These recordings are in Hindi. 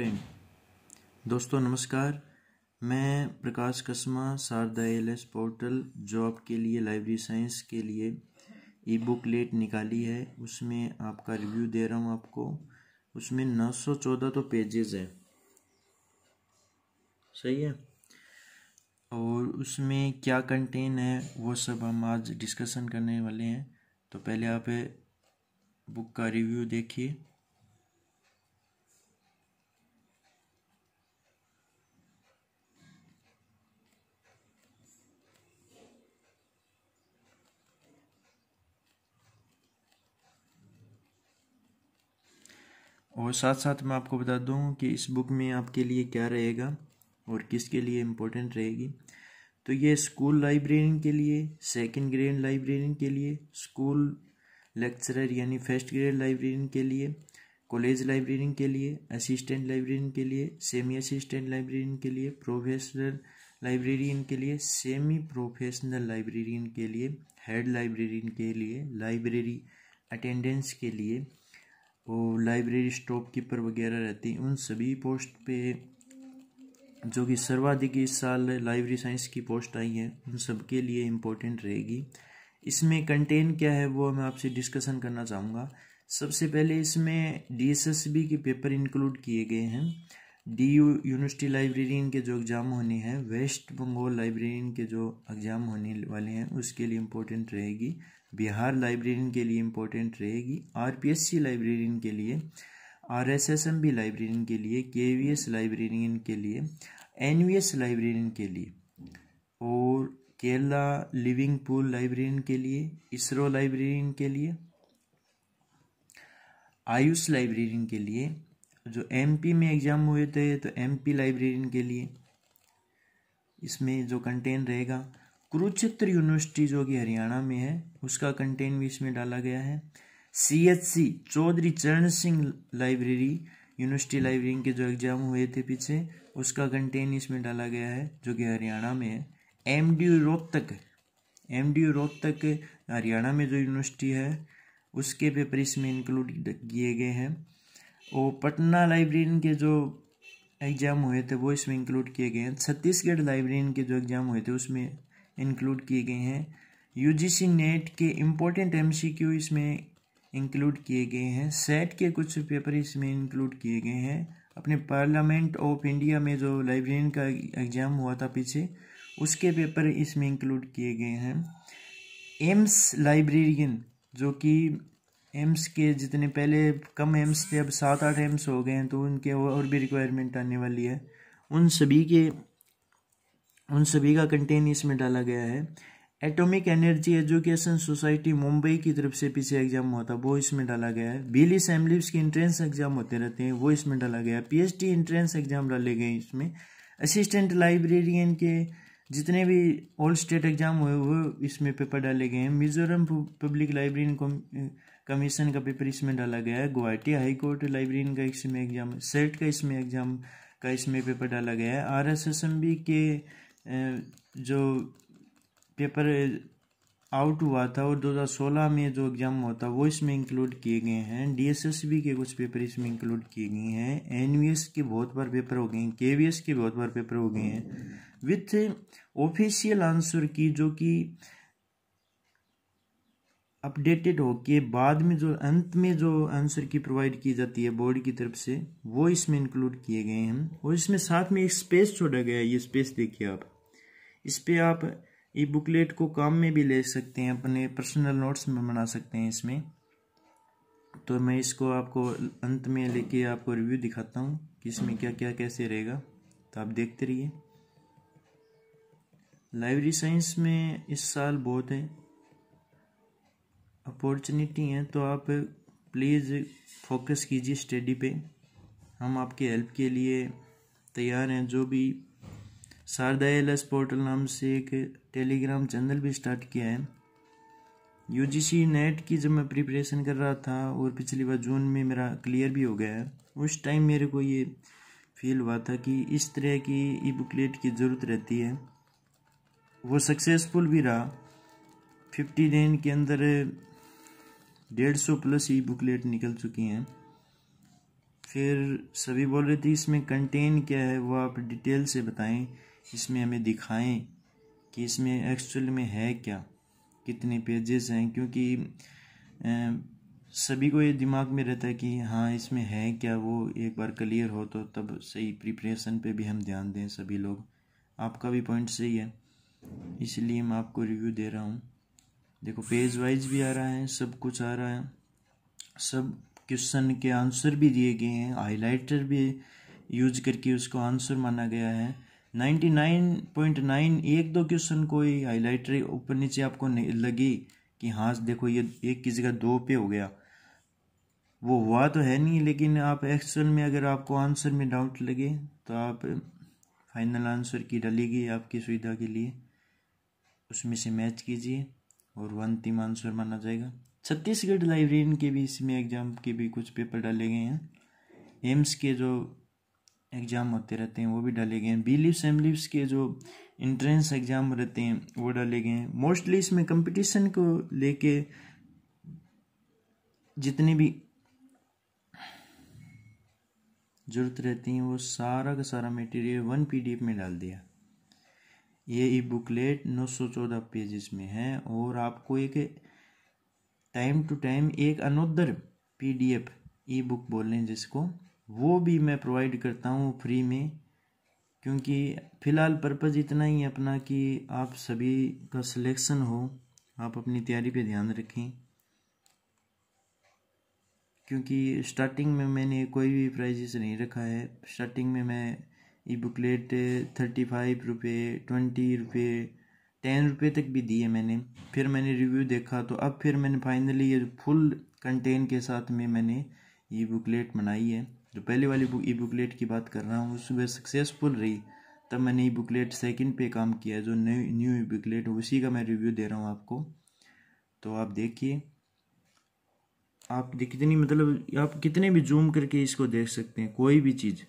प्रेम दोस्तों नमस्कार मैं Prakash Kasma Sharda L S portal job के लिए लाइब्रेरी साइंस के लिए ई बुक लेट निकाली है उसमें आपका रिव्यू दे रहा हूँ आपको उसमें नौ सौ चौदह तो पेजेस है सही है और उसमें क्या कंटेन है वो सब हम आज डिस्कशन करने वाले हैं तो पहले आप बुक का रिव्यू देखिए और साथ साथ मैं आपको बता दूँ कि इस बुक में आपके लिए क्या रहेगा और किसके लिए इम्पोर्टेंट रहेगी तो ये स्कूल लाइब्रेरियन के लिए सेकंड ग्रेड लाइब्रेरियन के लिए स्कूल लेक्चरर यानी फर्स्ट ग्रेड लाइब्रेरियन के लिए कॉलेज लाइब्रेरियन के लिए असिस्टेंट लाइब्रेरियन के लिए सेमी असिस्टेंट लाइब्रेरियन के लिए प्रोफेशनल लाइब्रेरियन के लिए सेमी प्रोफेशनल लाइब्रेरियन के लिए हेड लाइब्रेरियन के लिए लाइब्रेरी अटेंडेंस के लिए और लाइब्रेरी स्टॉप कीपर वगैरह रहती हैं उन सभी पोस्ट पे जो कि सर्वाधिक इस साल लाइब्रेरी साइंस की पोस्ट आई है उन सबके लिए इम्पोर्टेंट रहेगी इसमें कंटेंट क्या है वो मैं आपसे डिस्कशन करना चाहूँगा सबसे पहले इसमें डी के पेपर इंक्लूड किए गए हैं डी यू यूनिवर्सिटी लाइब्रेरियन के जो एग्ज़ाम होने हैं वेस्ट बंगाल लाइब्रेरियन के जो एग्ज़ाम होने वाले हैं उसके लिए इम्पोर्टेंट रहेगी बिहार लाइब्रेरियन के लिए इम्पोर्टेंट रहेगी आरपीएससी लाइब्रेरियन के लिए R S S M B librarian के लिए के वी एस लाइब्रेरियन के लिए एन वी एस लाइब्रेरियन के लिए और केरला लिविंग पूल लाइब्रेरियन के लिए इसरो लाइब्रेरियन के लिए आयुष लाइब्रेरियन के लिए जो एमपी में एग्ज़ाम हुए थे तो एमपी लाइब्रेरियन के लिए इसमें जो कंटेंट रहेगा कुरुक्षेत्र यूनिवर्सिटी जो कि हरियाणा में है उसका कंटेंट भी इसमें डाला गया है सी एच सी चौधरी चरण सिंह लाइब्रेरी यूनिवर्सिटी लाइब्रेरी के जो एग्जाम हुए थे पीछे उसका कंटेंट इसमें डाला गया है जो कि हरियाणा में है M D U Rohtak M D U Rohtak Haryana में जो यूनिवर्सिटी है उसके पेपर इसमें इंक्लूड किए गए हैं और पटना लाइब्रेरी के जो एग्ज़ाम हुए थे वो इसमें इंक्लूड किए गए हैं छत्तीसगढ़ लाइब्रेरी के जो एग्ज़ाम हुए थे उसमें इंक्लूड किए गए हैं यूजीसी नेट के इम्पोर्टेंट एमसीक्यू इसमें इंक्लूड किए गए हैं सेट के कुछ पेपर इसमें इंक्लूड किए गए हैं अपने पार्लियामेंट ऑफ इंडिया में जो लाइब्रेरियन का एग्ज़ाम हुआ था पीछे उसके पेपर इसमें इंक्लूड किए गए हैं एम्स लाइब्रेरियन जो कि एम्स के जितने पहले कम एम्स थे अब सात आठ एम्स हो गए हैं तो उनके और भी रिक्वायरमेंट आने वाली है उन सभी के उन सभी का कंटेन इसमें डाला गया है atomic energy education society Mumbai की तरफ से पीछे एग्जाम हुआ था वो इसमें डाला गया है बिल असेंबलीस के इंट्रेंस एग्जाम होते रहते हैं वो इसमें डाला गया है पीएचडी एंट्रेंस एग्जाम डाले गए इसमें असिस्टेंट लाइब्रेरियन के जितने भी ऑल स्टेट एग्जाम हुए वो इसमें पेपर डाले गए हैं मिजोरम पब्लिक लाइब्रेरियन कमीशन का पेपर इसमें डाला गया है गुवाहाटी हाईकोर्ट कोर्ट लाइब्रेरियन का इसमें एग्जाम सेट का इसमें एग्जाम का इसमें पेपर डाला गया है R S S M B के जो पेपर आउट हुआ था और 2016 में जो एग्ज़ाम हुआ था वो इसमें इंक्लूड किए गए हैं डीएसएसबी के कुछ पेपर इसमें इंक्लूड किए गए हैं एनवीएस के बहुत बार पेपर हो गए हैं के के बहुत बार पेपर हो गए हैं विथ ऑफिशियल आंसर की जो कि अपडेटेड हो के बाद में जो अंत में जो आंसर की प्रोवाइड की जाती है बोर्ड की तरफ से वो इसमें इंक्लूड किए गए हैं और इसमें साथ में एक स्पेस छोड़ा गया है ये स्पेस देखिए आप इस पर आप ई बुकलेट को काम में भी ले सकते हैं अपने पर्सनल नोट्स में बना सकते हैं इसमें तो मैं इसको आपको अंत में लेके आपको रिव्यू दिखाता हूँ कि इसमें क्या क्या कैसे रहेगा तो आप देखते रहिए लाइब्रेरी साइंस में इस साल बहुत है अपॉर्चुनिटी हैं तो आप प्लीज़ फोकस कीजिए स्टडी पे हम आपके हेल्प के लिए तैयार हैं जो भी शारदा एल एस पोर्टल नाम से एक टेलीग्राम चैनल भी स्टार्ट किया है यू जी सी नेट की जब मैं प्रिपरेशन कर रहा था और पिछली बार जून में मेरा क्लियर भी हो गया है उस टाइम मेरे को ये फील हुआ था कि इस तरह की ई बुकलेट की ज़रूरत रहती है वो सक्सेसफुल भी रहा फिफ्टी डेन के अंदर डेढ़ सौ प्लस ई बुकलेट निकल चुकी हैं फिर सभी बोल रहे थे इसमें कंटेन क्या है वो आप डिटेल से बताएं इसमें हमें दिखाएं कि इसमें एक्चुअल में है क्या कितने पेजेस हैं क्योंकि सभी को ये दिमाग में रहता है कि हाँ इसमें है क्या वो एक बार क्लियर हो तो तब सही प्रिपरेशन पे भी हम ध्यान दें सभी लोग आपका भी पॉइंट सही है इसलिए मैं आपको रिव्यू दे रहा हूँ देखो पेज वाइज भी आ रहा है सब कुछ आ रहा है सब क्वेश्चन के आंसर भी दिए गए हैं हाईलाइटर भी यूज करके उसको आंसर माना गया है 99.9 एक दो क्वेश्चन कोई हाईलाइटर ऊपर नीचे आपको नहीं लगी कि हाँ देखो ये एक की जगह दो पे हो गया वो हुआ तो है नहीं लेकिन आप एक्सल में अगर आपको आंसर में डाउट लगे तो आप फाइनल आंसर की डलेगी आपकी सुविधा के लिए उसमें से मैच कीजिए और वन तीन आंसर माना जाएगा छत्तीसगढ़ लाइब्रेरियन के भी इसमें एग्ज़ाम के भी कुछ पेपर डाले गए हैं एम्स के जो एग्ज़ाम होते रहते हैं वो भी डाले गए हैं बी लिप्स एम लिप्स के जो इंट्रेंस एग्ज़ाम रहते हैं वो डाले गए हैं मोस्टली इसमें कंपटीशन को लेके जितने भी जरूरत रहती है वो सारा का सारा मटेरियल वन पीडीएफ में डाल दिया ये ई बुकलेट चौदह पेजेस में है और आपको एक टाइम टू टाइम एक अनोदर पीडीएफ ई बुक बोल रहे हैं जिसको वो भी मैं प्रोवाइड करता हूँ फ्री में क्योंकि फ़िलहाल पर्पज़ इतना ही है अपना कि आप सभी का सिलेक्शन हो आप अपनी तैयारी पे ध्यान रखें क्योंकि स्टार्टिंग में मैंने कोई भी प्राइजेस नहीं रखा है स्टार्टिंग में मैं ई बुकलेट थर्टी फाइव रुपये ट्वेंटी रुपये टेन रुपये तक भी दिए मैंने फिर मैंने रिव्यू देखा तो अब फिर मैंने फाइनली ये फुल कंटेन के साथ में मैंने ई बुकलेट बनाई है जो पहले वाली बुक ई बुकलेट की बात कर रहा हूँ उसमें सक्सेसफुल रही तब मैंने ई बुकलेट सेकंड पे काम किया है जो न्यू न्यू ई बुकलेट उसी का मैं रिव्यू दे रहा हूँ आपको तो आप देखिए आप कितनी मतलब आप कितने भी जूम करके इसको देख सकते हैं कोई भी चीज़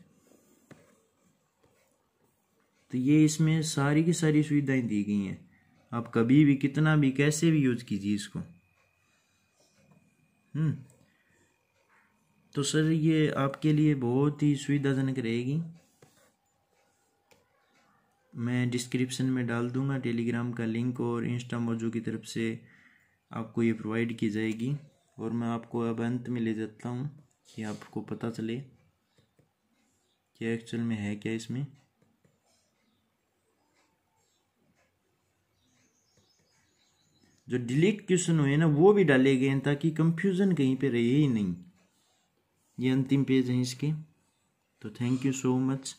तो ये इसमें सारी की सारी सुविधाएं दी गई हैं आप कभी भी कितना भी कैसे भी यूज कीजिए इसको हम्म तो सर ये आपके लिए बहुत ही सुविधाजनक रहेगी मैं डिस्क्रिप्शन में डाल दूंगा टेलीग्राम का लिंक और इंस्टा मोजो की तरफ से आपको ये प्रोवाइड की जाएगी और मैं आपको अब अंत में ले जाता हूँ कि आपको पता चले कि एक्चुअल में है क्या इसमें जो डिलीट क्वेश्चन हुए ना वो भी डाले गए हैं ताकि कंफ्यूजन कहीं पे रहे ही नहीं ये अंतिम पेज है इसके तो थैंक यू सो मच